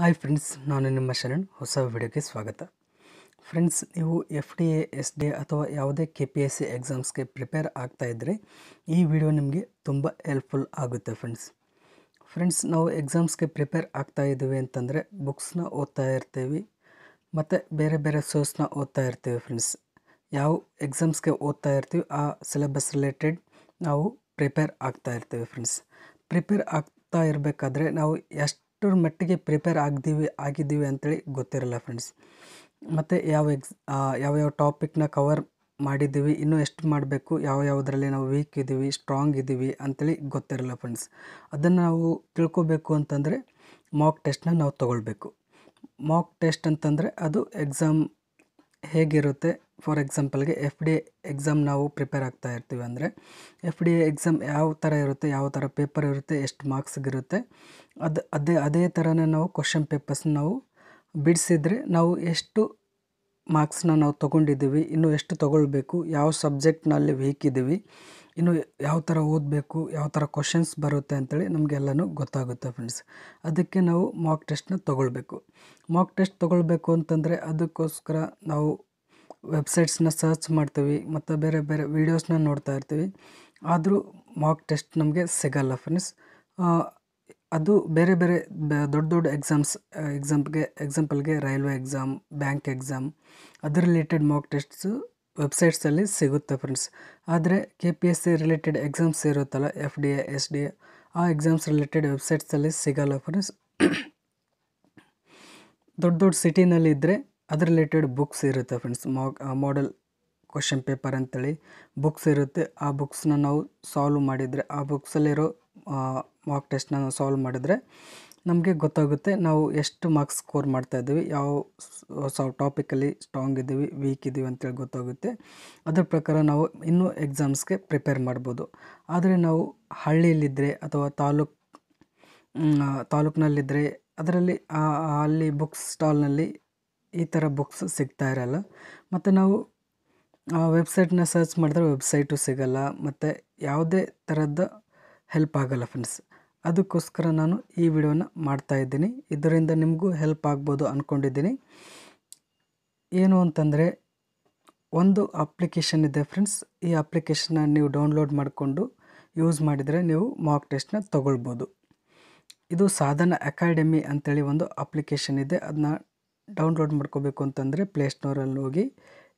hi friends ನಾನು ನಿಮ್ಮ ಶರಣ್ ಹೊಸ ವಿಡಿಯೋಗೆ ಸ್ವಾಗತ ಫ್ರೆಂಡ್ಸ್ ನೀವು F D A S D A ಅಥವಾ ಯಾವುದೇ ಕೆ ಪಿ ಎಸ್ ಸಿ ಎಕ್ಸಾಮ್ಸ್ಗೆ ಪ್ರಿಪೇರ್ ಆಗ್ತಾಯಿದ್ರೆ ಈ ವಿಡಿಯೋ ನಿಮಗೆ ತುಂಬ ಹೆಲ್ಪ್ಫುಲ್ ಆಗುತ್ತೆ ಫ್ರೆಂಡ್ಸ್ ಫ್ರೆಂಡ್ಸ್ ನಾವು ಎಕ್ಸಾಮ್ಸ್ಗೆ ಪ್ರಿಪೇರ್ ಆಗ್ತಾ ಇದ್ದೀವಿ ಅಂತಂದರೆ ಬುಕ್ಸ್ನ ಓದ್ತಾ ಇರ್ತೀವಿ ಮತ್ತು ಬೇರೆ ಬೇರೆ ಸೋರ್ಸ್ನ ಓದ್ತಾ ಇರ್ತೀವಿ ಫ್ರೆಂಡ್ಸ್ ಯಾವ ಎಕ್ಸಾಮ್ಸ್ಗೆ ಓದ್ತಾ ಇರ್ತೀವಿ ಆ ಸಿಲೆಬಸ್ ರಿಲೇಟೆಡ್ ನಾವು ಪ್ರಿಪೇರ್ ಆಗ್ತಾ ಇರ್ತೀವಿ ಫ್ರೆಂಡ್ಸ್ ಪ್ರಿಪೇರ್ ಆಗ್ತಾ ಇರಬೇಕಾದ್ರೆ ನಾವು ಎಷ್ಟು ಎಷ್ಟರ ಮಟ್ಟಿಗೆ ಪ್ರಿಪೇರ್ ಆಗಿದ್ದೀವಿ ಆಗಿದ್ದೀವಿ ಅಂತೇಳಿ ಗೊತ್ತಿರಲ್ಲ ಫ್ರೆಂಡ್ಸ್ ಮತ್ತು ಯಾವ ಎಕ್ಸ್ ಯಾವ್ಯಾವ ಟಾಪಿಕ್ನ ಕವರ್ ಮಾಡಿದ್ದೀವಿ ಇನ್ನೂ ಎಷ್ಟು ಮಾಡಬೇಕು ಯಾವ ಯಾವುದರಲ್ಲಿ ನಾವು ವೀಕ್ ಇದ್ದೀವಿ ಸ್ಟ್ರಾಂಗ್ ಇದ್ದೀವಿ ಅಂತೇಳಿ ಗೊತ್ತಿರಲ್ಲ ಫ್ರೆಂಡ್ಸ್ ಅದನ್ನು ನಾವು ತಿಳ್ಕೊಬೇಕು ಅಂತಂದರೆ ಮಾಕ್ ಟೆಸ್ಟ್ನ ನಾವು ತಗೊಳ್ಬೇಕು ಮಾಕ್ ಟೆಸ್ಟ್ ಅಂತಂದರೆ ಅದು ಎಕ್ಸಾಮ್ ಹೇಗಿರುತ್ತೆ ಫಾರ್ ಎಕ್ಸಾಂಪಲ್ಗೆ ಎಫ್ ಡಿ ಎಕ್ಸಾಮ್ ನಾವು ಪ್ರಿಪೇರ್ ಆಗ್ತಾ ಇರ್ತೀವಿ ಅಂದರೆ ಎಫ್ ಡಿ ಎಕ್ಸಾಮ್ ಯಾವ ಥರ ಇರುತ್ತೆ ಯಾವ ಥರ ಪೇಪರ್ ಇರುತ್ತೆ ಎಷ್ಟು ಮಾರ್ಕ್ಸ್ಗಿರುತ್ತೆ ಅದು ಅದೇ ಅದೇ ಥರನೇ ನಾವು ಕ್ವಶನ್ ಪೇಪರ್ಸ್ ನಾವು ಬಿಡಿಸಿದರೆ ನಾವು ಎಷ್ಟು ಮಾರ್ಕ್ಸ್ನ ನಾವು ತೊಗೊಂಡಿದ್ದೀವಿ ಇನ್ನೂ ಎಷ್ಟು ತೊಗೊಳ್ಬೇಕು ಯಾವ ಸಬ್ಜೆಕ್ಟ್ನಲ್ಲಿ ವೀಕ್ ಇದ್ದೀವಿ ಇನ್ನು ಯಾವ ಥರ ಓದಬೇಕು ಯಾವ ಥರ ಕ್ವಶನ್ಸ್ ಬರುತ್ತೆ ಅಂತೇಳಿ ನಮಗೆಲ್ಲನೂ ಗೊತ್ತಾಗುತ್ತೆ ಫ್ರೆಂಡ್ಸ್ ಅದಕ್ಕೆ ನಾವು ಮಾಕ್ ಟೆಸ್ಟ್ನ ತೊಗೊಳ್ಬೇಕು ಮಾಕ್ ಟೆಸ್ಟ್ ತೊಗೊಳ್ಬೇಕು ಅಂತಂದರೆ ಅದಕ್ಕೋಸ್ಕರ ನಾವು ವೆಬ್ಸೈಟ್ಸ್ನ ಸರ್ಚ್ ಮಾಡ್ತೀವಿ ಮತ್ತು ಬೇರೆ ಬೇರೆ ವೀಡಿಯೋಸ್ನ ನೋಡ್ತಾ ಇರ್ತೀವಿ ಆದರೂ ಮಾಕ್ ಟೆಸ್ಟ್ ನಮಗೆ ಸಿಗಲ್ಲ ಫ್ರೆಂಡ್ಸ್ ಅದು ಬೇರೆ ಬೇರೆ ದೊಡ್ಡ ದೊಡ್ಡ ಎಕ್ಸಾಮ್ಸ್ ಎಕ್ಸಾಮ್ಗೆ ಎಕ್ಸಾಂಪಲ್ಗೆ ರೈಲ್ವೆ ಎಕ್ಸಾಮ್ ಬ್ಯಾಂಕ್ ಎಕ್ಸಾಮ್ ಅದರ ರಿಲೇಟೆಡ್ ಮಾಕ್ ಟೆಸ್ಟ್ಸು ವೆಬ್ಸೈಟ್ಸಲ್ಲಿ ಸಿಗುತ್ತೆ ಫ್ರೆಂಡ್ಸ್ ಆದರೆ K P S C related exams ಇರುತ್ತಲ್ಲ F D A S D A ಆ ಎಕ್ಸಾಮ್ಸ್ ರಿಲೇಟೆಡ್ ವೆಬ್ಸೈಟ್ಸಲ್ಲಿ ಸಿಗಲ್ಲ ಫ್ರೆಂಡ್ಸ್ ದೊಡ್ಡ ದೊಡ್ಡ ಸಿಟಿನಲ್ಲಿದ್ದರೆ ಅದ್ರ ರಿಲೇಟೆಡ್ ಬುಕ್ಸ್ ಇರುತ್ತೆ ಫ್ರೆಂಡ್ಸ್ ಮಾಡೆಲ್ ಕ್ವಶನ್ ಪೇಪರ್ ಅಂತೇಳಿ ಬುಕ್ಸ್ ಇರುತ್ತೆ ಆ ಬುಕ್ಸ್ನ ನಾವು ಸಾಲ್ವ್ ಮಾಡಿದರೆ ಆ ಬುಕ್ಸಲ್ಲಿರೋ ಮಾರ್ಕ್ ಟೆಸ್ಟ್ನ ನಾವು ಸಾಲ್ವ್ ಮಾಡಿದರೆ ನಮಗೆ ಗೊತ್ತಾಗುತ್ತೆ ನಾವು ಎಷ್ಟು ಮಾರ್ಕ್ಸ್ ಸ್ಕೋರ್ ಇದ್ದೀವಿ ಯಾವ ಸ ಟಾಪಿಕಲ್ಲಿ ಸ್ಟ್ರಾಂಗ್ ಇದ್ದೀವಿ ವೀಕ್ ಇದ್ದೀವಿ ಅಂತೇಳಿ ಗೊತ್ತಾಗುತ್ತೆ ಅದರ ಪ್ರಕಾರ ನಾವು ಇನ್ನೂ ಎಕ್ಸಾಮ್ಸ್ಗೆ ಪ್ರಿಪೇರ್ ಮಾಡ್ಬೋದು ಆದರೆ ನಾವು ಹಳ್ಳಿಯಲ್ಲಿದ್ದರೆ ಅಥವಾ ತಾಲೂಕ್ ತಾಲೂಕ್ನಲ್ಲಿದ್ದರೆ ಅದರಲ್ಲಿ ಅಲ್ಲಿ ಬುಕ್ಸ್ ಸ್ಟಾಲ್ನಲ್ಲಿ ಈ ಥರ ಬುಕ್ಸ್ ಸಿಗ್ತಾ ಇರಲ್ಲ ಮತ್ತು ನಾವು ವೆಬ್ಸೈಟ್ನ ಸರ್ಚ್ ಮಾಡಿದ್ರೆ ವೆಬ್ಸೈಟು ಸಿಗಲ್ಲ ಮತ್ತು ಯಾವುದೇ ಥರದ ಹೆಲ್ಪ್ ಆಗಲ್ಲ ಫ್ರೆಂಡ್ಸ್ ಅದಕ್ಕೋಸ್ಕರ ನಾನು ಈ ವಿಡಿಯೋನ ಮಾಡ್ತಾಯಿದ್ದೀನಿ ಇದರಿಂದ ನಿಮಗೂ ಹೆಲ್ಪ್ ಆಗ್ಬೋದು ಅಂದ್ಕೊಂಡಿದ್ದೀನಿ ಏನು ಅಂತಂದರೆ ಒಂದು ಅಪ್ಲಿಕೇಶನ್ ಇದೆ ಫ್ರೆಂಡ್ಸ್ ಈ ಅಪ್ಲಿಕೇಶನ್ನ ನೀವು ಡೌನ್ಲೋಡ್ ಮಾಡಿಕೊಂಡು ಯೂಸ್ ಮಾಡಿದರೆ ನೀವು ಮಾಕ್ ಟೆಸ್ಟ್ನ ತೊಗೊಳ್ಬೋದು ಇದು ಸಾಧನ ಅಕಾಡೆಮಿ ಅಂಥೇಳಿ ಒಂದು ಅಪ್ಲಿಕೇಶನ್ ಇದೆ ಅದನ್ನ ಡೌನ್ಲೋಡ್ ಮಾಡ್ಕೋಬೇಕು ಅಂತಂದರೆ ಪ್ಲೇಸ್ಟೋರಲ್ಲಿ ಹೋಗಿ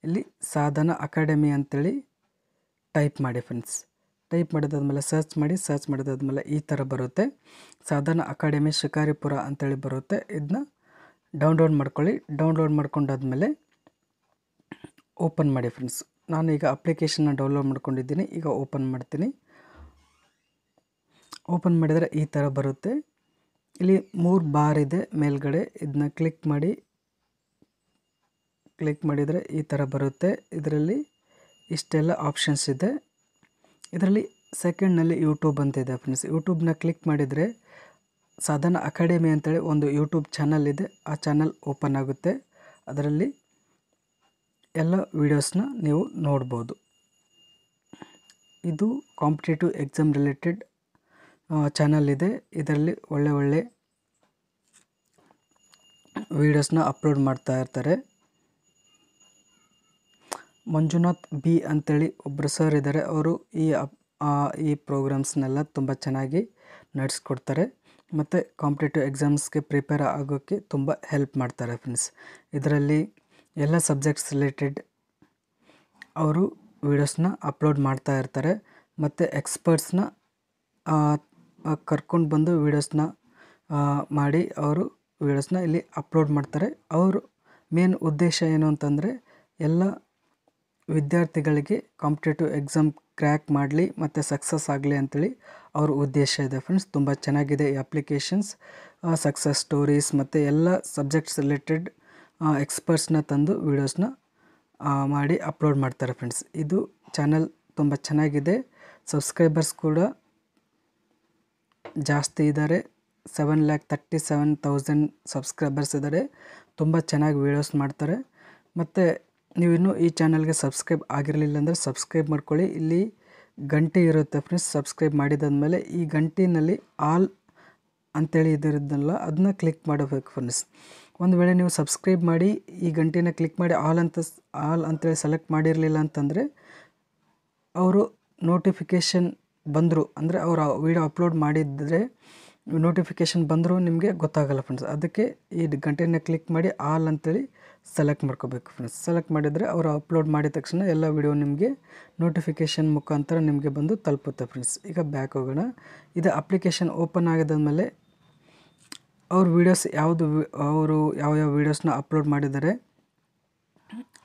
ಇಲ್ಲಿ ಸಾಧನ ಅಕಾಡೆಮಿ ಅಂಥೇಳಿ ಟೈಪ್ ಮಾಡಿ ಫ್ರೆಂಡ್ಸ್ ಟೈಪ್ ಮಾಡಿದಾದ್ಮೇಲೆ ಸರ್ಚ್ ಮಾಡಿ ಸರ್ಚ್ ಮಾಡಿದಾದ್ಮೇಲೆ ಈ ಥರ ಬರುತ್ತೆ ಸಾಧನ ಅಕಾಡೆಮಿ ಶಿಕಾರಿಪುರ ಅಂತೇಳಿ ಬರುತ್ತೆ ಇದನ್ನ ಡೌನ್ಲೋಡ್ ಮಾಡ್ಕೊಳ್ಳಿ ಡೌನ್ಲೋಡ್ ಮಾಡ್ಕೊಂಡಾದ್ಮೇಲೆ ಓಪನ್ ಮಾಡಿ ಫ್ರೆಂಡ್ಸ್ ನಾನು ಈಗ ಅಪ್ಲಿಕೇಶನ್ನ ಡೌನ್ಲೋಡ್ ಮಾಡ್ಕೊಂಡಿದ್ದೀನಿ ಈಗ ಓಪನ್ ಮಾಡ್ತೀನಿ ಓಪನ್ ಮಾಡಿದರೆ ಈ ಥರ ಬರುತ್ತೆ ಇಲ್ಲಿ ಮೂರು ಬಾರ್ ಇದೆ ಮೇಲ್ಗಡೆ ಇದನ್ನ ಕ್ಲಿಕ್ ಮಾಡಿ ಕ್ಲಿಕ್ ಮಾಡಿದರೆ ಈ ಥರ ಬರುತ್ತೆ ಇದರಲ್ಲಿ ಇಷ್ಟೆಲ್ಲ ಆಪ್ಷನ್ಸ್ ಇದೆ ಇದರಲ್ಲಿ ಸೆಕೆಂಡ್ನಲ್ಲಿ ಯೂಟ್ಯೂಬ್ ಅಂತ ಇದೆ ಫ್ರೆಂಡ್ಸ್ ಯೂಟ್ಯೂಬ್ನ ಕ್ಲಿಕ್ ಮಾಡಿದರೆ ಸಾಧನ ಅಕಾಡೆಮಿ ಅಂತೇಳಿ ಒಂದು ಯೂಟ್ಯೂಬ್ ಚಾನಲ್ ಇದೆ ಆ ಚಾನಲ್ ಓಪನ್ ಆಗುತ್ತೆ ಅದರಲ್ಲಿ ಎಲ್ಲ ವೀಡಿಯೋಸ್ನ ನೀವು ನೋಡ್ಬೋದು ಇದು ಕಾಂಪಿಟೇಟಿವ್ ಎಕ್ಸಾಮ್ ರಿಲೇಟೆಡ್ ಚಾನಲ್ ಇದೆ ಇದರಲ್ಲಿ ಒಳ್ಳೆ ಒಳ್ಳೆ ವೀಡಿಯೋಸ್ನ ಅಪ್ಲೋಡ್ ಮಾಡ್ತಾ ಇರ್ತಾರೆ ಮಂಜುನಾಥ್ ಬಿ ಅಂತೇಳಿ ಒಬ್ಬರು ಸರ್ ಇದ್ದಾರೆ ಅವರು ಈ ಈ ಪ್ರೋಗ್ರಾಮ್ಸ್ನೆಲ್ಲ ತುಂಬ ಚೆನ್ನಾಗಿ ನಡೆಸ್ಕೊಡ್ತಾರೆ ಮತ್ತು ಕಾಂಪಿಟೇಟಿವ್ ಎಕ್ಸಾಮ್ಸ್ಗೆ ಪ್ರಿಪೇರ್ ಆಗೋಕ್ಕೆ ತುಂಬ ಹೆಲ್ಪ್ ಮಾಡ್ತಾರೆ ಫ್ರೆಂಡ್ಸ್ ಇದರಲ್ಲಿ ಎಲ್ಲ ಸಬ್ಜೆಕ್ಟ್ಸ್ ರಿಲೇಟೆಡ್ ಅವರು ವೀಡಿಯೋಸ್ನ ಅಪ್ಲೋಡ್ ಮಾಡ್ತಾ ಇರ್ತಾರೆ ಮತ್ತು ಎಕ್ಸ್ಪರ್ಟ್ಸ್ನ ಕರ್ಕೊಂಡು ಬಂದು ವೀಡಿಯೋಸ್ನ ಮಾಡಿ ಅವರು ವೀಡಿಯೋಸ್ನ ಇಲ್ಲಿ ಅಪ್ಲೋಡ್ ಮಾಡ್ತಾರೆ ಅವರು ಮೇನ್ ಉದ್ದೇಶ ಏನು ಅಂತಂದರೆ ಎಲ್ಲ ವಿದ್ಯಾರ್ಥಿಗಳಿಗೆ ಕಾಂಪಿಟೇಟಿವ್ ಎಕ್ಸಾಮ್ ಕ್ರ್ಯಾಕ್ ಮಾಡಲಿ ಮತ್ತು ಸಕ್ಸಸ್ ಆಗಲಿ ಅಂಥೇಳಿ ಅವ್ರ ಉದ್ದೇಶ ಇದೆ ಫ್ರೆಂಡ್ಸ್ ತುಂಬ ಚೆನ್ನಾಗಿದೆ ಈ ಅಪ್ಲಿಕೇಶನ್ಸ್ ಸಕ್ಸಸ್ ಸ್ಟೋರೀಸ್ ಮತ್ತು ಎಲ್ಲ ಸಬ್ಜೆಕ್ಟ್ಸ್ ರಿಲೇಟೆಡ್ ಎಕ್ಸ್ಪರ್ಟ್ಸ್ನ ತಂದು ವೀಡಿಯೋಸ್ನ ಮಾಡಿ ಅಪ್ಲೋಡ್ ಮಾಡ್ತಾರೆ ಫ್ರೆಂಡ್ಸ್ ಇದು ಚಾನಲ್ ತುಂಬ ಚೆನ್ನಾಗಿದೆ ಸಬ್ಸ್ಕ್ರೈಬರ್ಸ್ ಕೂಡ ಜಾಸ್ತಿ ಇದ್ದಾರೆ seven lakh thirty seven thousand subscribers ಇದ್ದಾರೆ ತುಂಬ ಚೆನ್ನಾಗಿ ವೀಡಿಯೋಸ್ ಮಾಡ್ತಾರೆ ಮತ್ತು ನೀವಿನ್ನೂ ಈ ಚಾನಲ್ಗೆ ಸಬ್ಸ್ಕ್ರೈಬ್ ಆಗಿರಲಿಲ್ಲ ಅಂದರೆ ಸಬ್ಸ್ಕ್ರೈಬ್ ಮಾಡ್ಕೊಳ್ಳಿ ಇಲ್ಲಿ ಗಂಟೆ ಇರುತ್ತೆ ಫ್ರೆಂಡ್ಸ್ ಸಬ್ಸ್ಕ್ರೈಬ್ ಮಾಡಿದಾದ್ಮೇಲೆ ಈ ಗಂಟಿನಲ್ಲಿ ಆಲ್ ಅಂತೇಳಿ ಇದಿರೋದಲ್ಲ ಅದನ್ನ ಕ್ಲಿಕ್ ಮಾಡಬೇಕು ಫ್ರೆಂಡ್ಸ್ ಒಂದು ವೇಳೆ ನೀವು ಸಬ್ಸ್ಕ್ರೈಬ್ ಮಾಡಿ ಈ ಗಂಟಿನ ಕ್ಲಿಕ್ ಮಾಡಿ ಆಲ್ ಅಂತ ಆಲ್ ಅಂತೇಳಿ ಸೆಲೆಕ್ಟ್ ಮಾಡಿರಲಿಲ್ಲ ಅಂತಂದರೆ ಅವರು ನೋಟಿಫಿಕೇಷನ್ ಬಂದರು ಅಂದರೆ ಅವರು ವಿಡಿಯೋ ಅಪ್ಲೋಡ್ ಮಾಡಿದರೆ ನೋಟಿಫಿಕೇಷನ್ ಬಂದರೂ ನಿಮಗೆ ಗೊತ್ತಾಗಲ್ಲ ಫ್ರೆಂಡ್ಸ್ ಅದಕ್ಕೆ ಈ ಗಂಟೆನ ಕ್ಲಿಕ್ ಮಾಡಿ ಆಲ್ ಅಂತೇಳಿ ಸೆಲೆಕ್ಟ್ ಮಾಡ್ಕೋಬೇಕು ಫ್ರೆಂಡ್ಸ್ ಸೆಲೆಕ್ಟ್ ಮಾಡಿದರೆ ಅವರು ಅಪ್ಲೋಡ್ ಮಾಡಿದ ತಕ್ಷಣ ಎಲ್ಲ ವಿಡಿಯೋ ನಿಮಗೆ ನೋಟಿಫಿಕೇಷನ್ ಮುಖಾಂತರ ನಿಮಗೆ ಬಂದು ತಲುಪುತ್ತೆ ಫ್ರೆಂಡ್ಸ್ ಈಗ ಬ್ಯಾಕ್ ಹೋಗೋಣ ಇದು ಅಪ್ಲಿಕೇಶನ್ ಓಪನ್ ಮೇಲೆ ಅವ್ರ ವೀಡಿಯೋಸ್ ಯಾವುದು ಅವರು ಯಾವ ಯಾವ ವೀಡಿಯೋಸ್ನ ಅಪ್ಲೋಡ್ ಮಾಡಿದ್ದಾರೆ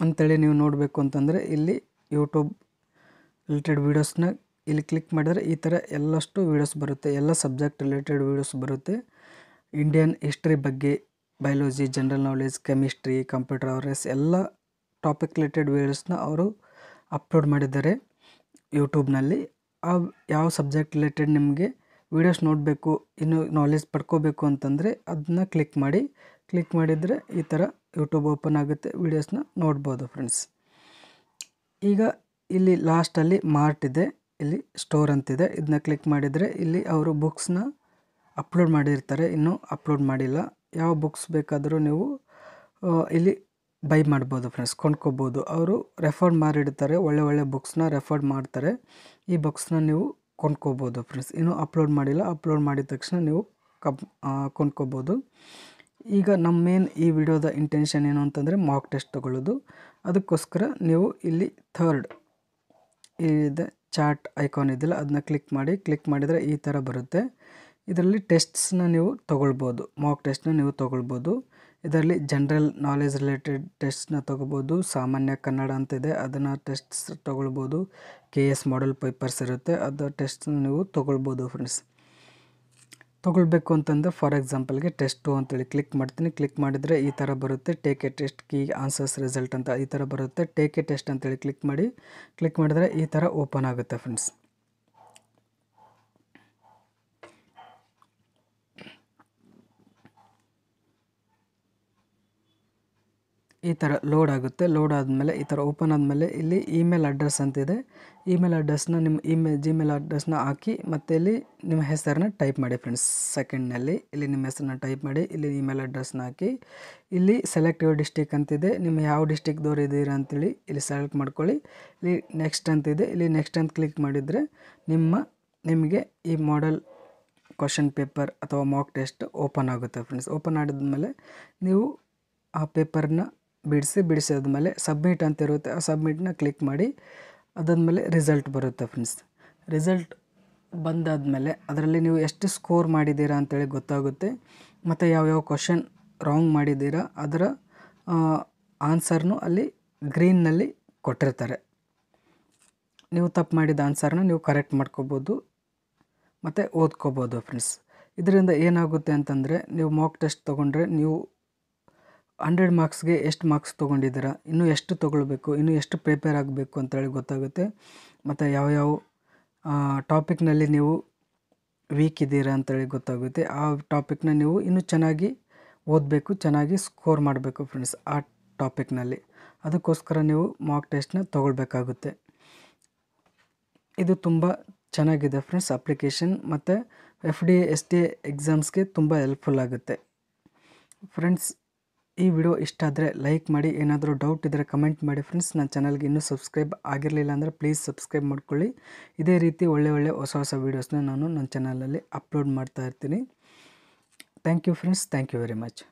ಅಂತೇಳಿ ನೀವು ನೋಡಬೇಕು ಅಂತಂದರೆ ಇಲ್ಲಿ ಯೂಟ್ಯೂಬ್ ರಿಲೇಟೆಡ್ ವೀಡಿಯೋಸ್ನ ಇಲ್ಲಿ ಕ್ಲಿಕ್ ಮಾಡಿದರೆ ಈ ಥರ ಎಲ್ಲಷ್ಟು ವೀಡಿಯೋಸ್ ಬರುತ್ತೆ ಎಲ್ಲ ಸಬ್ಜೆಕ್ಟ್ ರಿಲೇಟೆಡ್ ವೀಡಿಯೋಸ್ ಬರುತ್ತೆ ಇಂಡಿಯನ್ ಹಿಸ್ಟ್ರಿ ಬಗ್ಗೆ biology general knowledge chemistry computer ಅವರ್ಸ್ ಎಲ್ಲ ಟಾಪಿಕ್ ರಿಲೇಟೆಡ್ ವೀಡಿಯೋಸ್ನ ಅವರು ಅಪ್ಲೋಡ್ ಮಾಡಿದ್ದಾರೆ ಯೂಟ್ಯೂಬ್ನಲ್ಲಿ ಆ ಯಾವ ಸಬ್ಜೆಕ್ಟ್ ರಿಲೇಟೆಡ್ ನಿಮಗೆ ವೀಡಿಯೋಸ್ ನೋಡಬೇಕು ಇನ್ನು ನಾಲೆಜ್ ಪಡ್ಕೋಬೇಕು ಅಂತಂದರೆ ಅದನ್ನ ಕ್ಲಿಕ್ ಮಾಡಿ ಕ್ಲಿಕ್ ಮಾಡಿದರೆ ಈ ಥರ ಯೂಟ್ಯೂಬ್ ಓಪನ್ ಆಗುತ್ತೆ ವೀಡಿಯೋಸ್ನ ನೋಡ್ಬೋದು ಫ್ರೆಂಡ್ಸ್ ಈಗ ಇಲ್ಲಿ ಲಾಸ್ಟಲ್ಲಿ ಮಾರ್ಟ್ ಇದೆ ಇಲ್ಲಿ ಸ್ಟೋರ್ ಅಂತಿದೆ ಇದನ್ನ ಕ್ಲಿಕ್ ಮಾಡಿದರೆ ಇಲ್ಲಿ ಅವರು ಬುಕ್ಸ್ನ ಅಪ್ಲೋಡ್ ಮಾಡಿರ್ತಾರೆ ಇನ್ನೂ ಅಪ್ಲೋಡ್ ಮಾಡಿಲ್ಲ ಯಾವ ಬುಕ್ಸ್ ಬೇಕಾದರೂ ನೀವು ಇಲ್ಲಿ ಬೈ ಮಾಡ್ಬೋದು ಫ್ರೆಂಡ್ಸ್ ಕೊಂಡ್ಕೋಬೋದು ಅವರು ರೆಫರ್ ಮಾಡಿಡ್ತಾರೆ ಒಳ್ಳೆ ಒಳ್ಳೆ ಬುಕ್ಸ್ನ ರೆಫರ್ ಮಾಡ್ತಾರೆ ಈ ಬುಕ್ಸ್ನ ನೀವು ಕೊಂಡ್ಕೋಬೋದು ಫ್ರೆಂಡ್ಸ್ ಇನ್ನೂ ಅಪ್ಲೋಡ್ ಮಾಡಿಲ್ಲ ಅಪ್ಲೋಡ್ ಮಾಡಿದ ತಕ್ಷಣ ನೀವು ಕಪ್ ಕೊಂಡ್ಕೋಬೋದು ಈಗ ನಮ್ಮ ಮೇನ್ ಈ ವಿಡಿಯೋದ ಇಂಟೆನ್ಷನ್ ಏನು ಅಂತಂದರೆ ಮಾಕ್ ಟೆಸ್ಟ್ ತೊಗೊಳ್ಳೋದು ಅದಕ್ಕೋಸ್ಕರ ನೀವು ಇಲ್ಲಿ ಥರ್ಡ್ ಇದೆ ಚಾರ್ಟ್ ಐಕಾನ್ ಇದೆಯಲ್ಲ ಅದನ್ನ ಕ್ಲಿಕ್ ಮಾಡಿ ಕ್ಲಿಕ್ ಮಾಡಿದರೆ ಈ ಥರ ಬರುತ್ತೆ ಇದರಲ್ಲಿ ಟೆಸ್ಟ್ಸ್ನ ನೀವು ತೊಗೊಳ್ಬೋದು ಮಾಕ್ ಟೆಸ್ಟ್ನ ನೀವು ತೊಗೊಳ್ಬೋದು ಇದರಲ್ಲಿ ಜನ್ರಲ್ ನಾಲೆಜ್ ರಿಲೇಟೆಡ್ ಟೆಸ್ಟ್ನ ತೊಗೊಬೋದು ಸಾಮಾನ್ಯ ಕನ್ನಡ ಅಂತ ಇದೆ ಅದನ್ನು ಟೆಸ್ಟ್ಸ್ ತೊಗೊಳ್ಬೋದು ಕೆ ಎಸ್ ಮಾಡಲ್ ಪೇಪರ್ಸ್ ಇರುತ್ತೆ ಅದು ಟೆಸ್ಟ್ನ ನೀವು ತೊಗೊಳ್ಬೋದು ಫ್ರೆಂಡ್ಸ್ ತೊಗೊಳ್ಬೇಕು ಅಂತಂದರೆ ಫಾರ್ ಎಕ್ಸಾಂಪಲ್ಗೆ ಟು ಅಂತೇಳಿ ಕ್ಲಿಕ್ ಮಾಡ್ತೀನಿ ಕ್ಲಿಕ್ ಮಾಡಿದರೆ ಈ ಥರ ಬರುತ್ತೆ take a test key answers result ಅಂತ ಈ ಥರ ಬರುತ್ತೆ ಟೇಕ್ ಎ ಟೆಸ್ಟ್ ಅಂತೇಳಿ ಕ್ಲಿಕ್ ಮಾಡಿ ಕ್ಲಿಕ್ ಮಾಡಿದರೆ ಈ ಥರ ಓಪನ್ ಆಗುತ್ತೆ ಫ್ರೆಂಡ್ಸ್ ಈ ಥರ ಲೋಡ್ ಆಗುತ್ತೆ ಲೋಡ್ ಆದಮೇಲೆ ಈ ಥರ ಓಪನ್ ಆದಮೇಲೆ ಇಲ್ಲಿ ಇಮೇಲ್ ಅಡ್ರೆಸ್ ಅಂತಿದೆ ಇಮೇಲ್ ಅಡ್ರೆಸ್ನ ನಿಮ್ಮ ಇಮೇಲ್ ಜಿಮೇಲ್ ಅಡ್ರೆಸ್ನ ಹಾಕಿ ಮತ್ತು ಇಲ್ಲಿ ನಿಮ್ಮ ಹೆಸರನ್ನ ಟೈಪ್ ಮಾಡಿ ಫ್ರೆಂಡ್ಸ್ ಸೆಕೆಂಡ್ನಲ್ಲಿ ಇಲ್ಲಿ ನಿಮ್ಮ ಹೆಸರನ್ನ ಟೈಪ್ ಮಾಡಿ ಇಲ್ಲಿ ಇಮೇಲ್ ಅಡ್ರೆಸ್ನ ಹಾಕಿ ಇಲ್ಲಿ ಸೆಲೆಕ್ಟ್ ಯುವ ಡಿಸ್ಟಿಕ್ ಅಂತಿದೆ ನಿಮ್ಮ ಯಾವ ಡಿಸ್ಟಿಕ್ದವ್ರು ಇದ್ದೀರಾ ಅಂತೇಳಿ ಇಲ್ಲಿ ಸೆಲೆಕ್ಟ್ ಮಾಡ್ಕೊಳ್ಳಿ ಇಲ್ಲಿ ನೆಕ್ಸ್ಟ್ ಅಂತಿದೆ ಇಲ್ಲಿ ನೆಕ್ಸ್ಟ್ ಅಂತ ಕ್ಲಿಕ್ ಮಾಡಿದರೆ ನಿಮ್ಮ ನಿಮಗೆ ಈ ಮಾಡಲ್ ಕ್ವಶನ್ ಪೇಪರ್ ಅಥವಾ ಮಾಕ್ ಟೆಸ್ಟ್ ಓಪನ್ ಆಗುತ್ತೆ ಫ್ರೆಂಡ್ಸ್ ಓಪನ್ ಆಡಿದ ಮೇಲೆ ನೀವು ಆ ಪೇಪರ್ನ ಬಿಡಿಸಿ ಬಿಡಿಸಿ ಆದಮೇಲೆ ಸಬ್ಮಿಟ್ ಅಂತ ಇರುತ್ತೆ ಆ ಸಬ್ಮಿಟ್ನ ಕ್ಲಿಕ್ ಮಾಡಿ ಅದಾದಮೇಲೆ ರಿಸಲ್ಟ್ ಬರುತ್ತೆ ಫ್ರೆಂಡ್ಸ್ ರಿಸಲ್ಟ್ ಬಂದಾದಮೇಲೆ ಅದರಲ್ಲಿ ನೀವು ಎಷ್ಟು ಸ್ಕೋರ್ ಮಾಡಿದ್ದೀರಾ ಅಂತೇಳಿ ಗೊತ್ತಾಗುತ್ತೆ ಮತ್ತು ಯಾವ್ಯಾವ ಕ್ವಶನ್ ರಾಂಗ್ ಮಾಡಿದ್ದೀರಾ ಅದರ ಆನ್ಸರ್ನು ಅಲ್ಲಿ ಗ್ರೀನ್ನಲ್ಲಿ ಕೊಟ್ಟಿರ್ತಾರೆ ನೀವು ತಪ್ಪು ಮಾಡಿದ ಆನ್ಸರ್ನ ನೀವು ಕರೆಕ್ಟ್ ಮಾಡ್ಕೋಬೋದು ಮತ್ತು ಓದ್ಕೋಬೋದು ಫ್ರೆಂಡ್ಸ್ ಇದರಿಂದ ಏನಾಗುತ್ತೆ ಅಂತಂದರೆ ನೀವು ಮಾಕ್ ಟೆಸ್ಟ್ ತೊಗೊಂಡ್ರೆ ನೀವು ಹಂಡ್ರೆಡ್ ಮಾರ್ಕ್ಸ್ಗೆ ಎಷ್ಟು ಮಾರ್ಕ್ಸ್ ತೊಗೊಂಡಿದ್ದೀರಾ ಇನ್ನೂ ಎಷ್ಟು ತೊಗೊಳ್ಬೇಕು ಇನ್ನೂ ಎಷ್ಟು ಪ್ರಿಪೇರ್ ಆಗಬೇಕು ಅಂತೇಳಿ ಗೊತ್ತಾಗುತ್ತೆ ಮತ್ತು ಯಾವ ಯಾವ ಟಾಪಿಕ್ನಲ್ಲಿ ನೀವು ವೀಕ್ ಇದ್ದೀರಾ ಅಂತೇಳಿ ಗೊತ್ತಾಗುತ್ತೆ ಆ ಟಾಪಿಕ್ನ ನೀವು ಇನ್ನೂ ಚೆನ್ನಾಗಿ ಓದಬೇಕು ಚೆನ್ನಾಗಿ ಸ್ಕೋರ್ ಮಾಡಬೇಕು ಫ್ರೆಂಡ್ಸ್ ಆ ಟಾಪಿಕ್ನಲ್ಲಿ ಅದಕ್ಕೋಸ್ಕರ ನೀವು ಮಾಕ್ ಟೆಸ್ಟ್ನ ತೊಗೊಳ್ಬೇಕಾಗುತ್ತೆ ಇದು ತುಂಬ ಚೆನ್ನಾಗಿದೆ ಫ್ರೆಂಡ್ಸ್ ಅಪ್ಲಿಕೇಶನ್ ಮತ್ತು ಎಫ್ ಡಿ ಎಸ್ ಟಿ ಎಕ್ಸಾಮ್ಸ್ಗೆ ತುಂಬ ಹೆಲ್ಪ್ಫುಲ್ ಆಗುತ್ತೆ ಫ್ರೆಂಡ್ಸ್ ಈ ವಿಡಿಯೋ ಇಷ್ಟ ಆದರೆ ಲೈಕ್ ಮಾಡಿ ಏನಾದರೂ ಡೌಟ್ ಇದ್ದರೆ ಕಮೆಂಟ್ ಮಾಡಿ ಫ್ರೆಂಡ್ಸ್ ನನ್ನ ಚಾನಲ್ಗೆ ಇನ್ನೂ ಸಬ್ಸ್ಕ್ರೈಬ್ ಆಗಿರಲಿಲ್ಲ ಅಂದರೆ ಪ್ಲೀಸ್ ಸಬ್ಸ್ಕ್ರೈಬ್ ಮಾಡ್ಕೊಳ್ಳಿ ಇದೇ ರೀತಿ ಒಳ್ಳೆ ಒಳ್ಳೆ ಹೊಸ ಹೊಸ ವೀಡಿಯೋಸ್ನ ನಾನು ನನ್ನ ಚಾನಲಲ್ಲಿ ಅಪ್ಲೋಡ್ ಮಾಡ್ತಾ ಇರ್ತೀನಿ thank you friends thank you very much